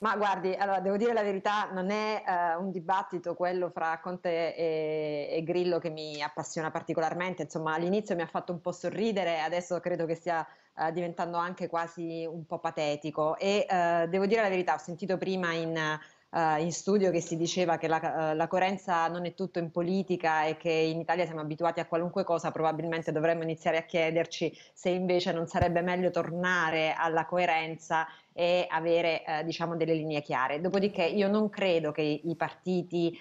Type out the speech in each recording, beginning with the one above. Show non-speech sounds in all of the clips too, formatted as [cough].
Ma guardi, allora devo dire la verità, non è eh, un dibattito quello fra Conte e, e, Grillo che mi appassiona particolarmente, insomma all'inizio mi ha fatto un po' sorridere, adesso credo che stia eh, diventando anche quasi un po' patetico e eh, devo dire la verità, ho sentito prima in Uh, in studio che si diceva che la, uh, la, coerenza non è tutto in politica e che in Italia siamo abituati a qualunque cosa, probabilmente dovremmo iniziare a chiederci se invece non sarebbe meglio tornare alla coerenza e avere uh, diciamo delle linee chiare. Dopodiché io non credo che i partiti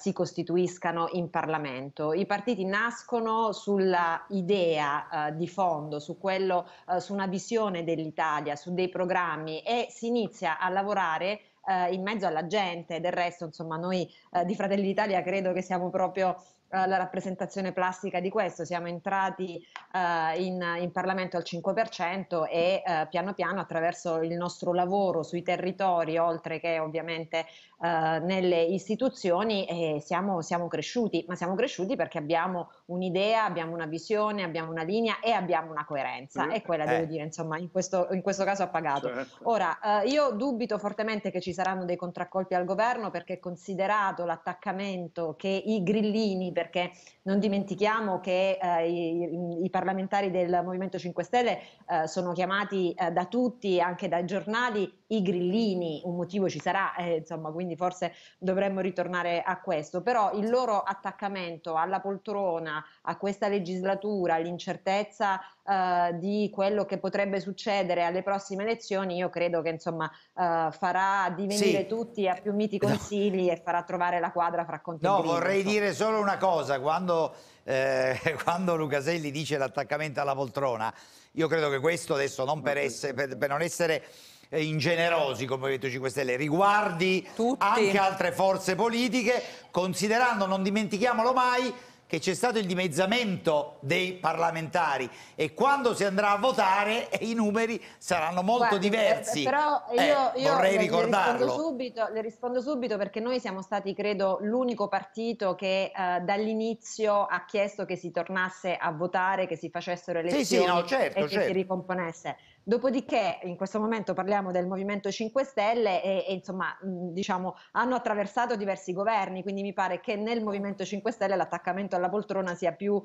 si costituiscano in Parlamento. I partiti nascono sulla idea di fondo, su, quello, su una visione dell'Italia, su dei programmi e si inizia a lavorare eh, in mezzo alla gente. Del resto, insomma, noi eh, di Fratelli d'Italia credo che siamo proprio eh, la rappresentazione plastica di questo, siamo entrati uh, in, in, Parlamento al 5% e uh, piano piano attraverso il nostro lavoro sui territori, oltre che ovviamente uh, nelle istituzioni, eh, siamo, siamo, cresciuti, ma siamo cresciuti perché abbiamo un'idea, abbiamo una visione, abbiamo una linea e abbiamo una coerenza e quella eh. dire insomma in questo, in questo caso ha pagato. Certo. Ora io dubito fortemente che ci saranno dei contraccolpi al governo perché considerato l'attaccamento che i grillini perché non dimentichiamo che eh, i, i, parlamentari del Movimento 5 Stelle eh, sono chiamati eh, da tutti, anche dai giornali, i grillini, un motivo ci sarà, eh, insomma, quindi forse dovremmo ritornare a questo, però il loro attaccamento alla poltrona, a questa legislatura, all'incertezza eh, di quello che potrebbe succedere alle prossime elezioni, io credo che insomma eh, farà divenire sì. tutti a più miti [laughs] consigli no. e farà trovare la quadra fra contro. No, vorrei insomma. dire solo una cosa, quando, eh, [laughs] quando Lucaselli dice l'attaccamento alla poltrona, io credo che questo adesso non per, essere, per, per non essere eh, ingenerosi come Movimento 5 Stelle, riguardi Tutti. anche altre forze politiche, considerando, non dimentichiamolo mai, che c'è stato il dimezzamento dei parlamentari e quando si andrà a votare eh, i numeri saranno molto Guardi, eh, diversi. Però io, eh, io vorrei le, ricordarlo. Le rispondo, subito, le rispondo, subito, perché noi siamo stati, credo, l'unico partito che eh, dall'inizio ha chiesto che si tornasse a votare, che si facessero elezioni sì, sì, no, certo, e che si certo. ricomponesse. Dopodiché in questo momento parliamo del Movimento 5 Stelle e, e insomma mh, diciamo hanno attraversato diversi governi, quindi mi pare che nel Movimento 5 Stelle l'attaccamento alla poltrona sia più,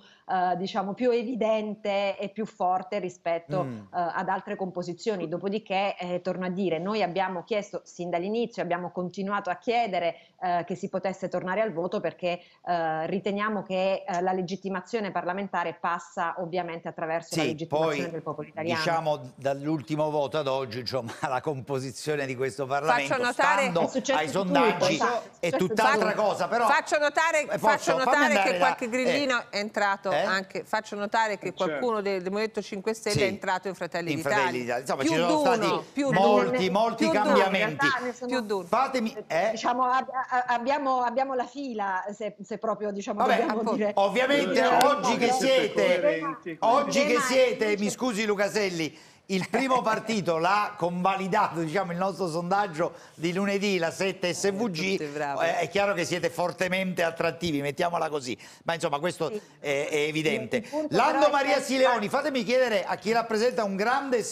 eh, diciamo, più evidente e più forte rispetto mm. eh, ad altre composizioni. Dopodiché, eh, torno a dire, noi abbiamo chiesto sin dall'inizio, abbiamo continuato a chiedere eh, che si potesse tornare al voto perché eh, riteniamo che eh, la legittimazione parlamentare passa ovviamente attraverso sì, la legittimazione poi, del popolo italiano. Diciamo da dall'ultimo voto ad oggi insomma, [laughs] la composizione di questo Parlamento faccio notare, ai sondaggi è tutt'altra cosa però faccio notare, eh, posso, faccio notare che qualche da, grillino eh, è entrato eh? anche faccio notare che eh, certo. qualcuno del, del, Movimento 5 Stelle sì, è entrato in Fratelli d'Italia insomma più ci sono duno, stati molti, dune, molti cambiamenti sono, Fatemi, eh? eh diciamo, abbiamo, abbiamo, la fila se, se proprio diciamo Vabbè, dire. ovviamente oggi che siete oggi che siete mi scusi Lucaselli il primo partito l'ha convalidato diciamo, il nostro sondaggio di lunedì, la 7 eh, SVG, eh, è chiaro che siete fortemente attrattivi, mettiamola così, ma insomma questo sì. è, è, evidente. Lando Maria Sileoni, fatemi chiedere a chi rappresenta un grande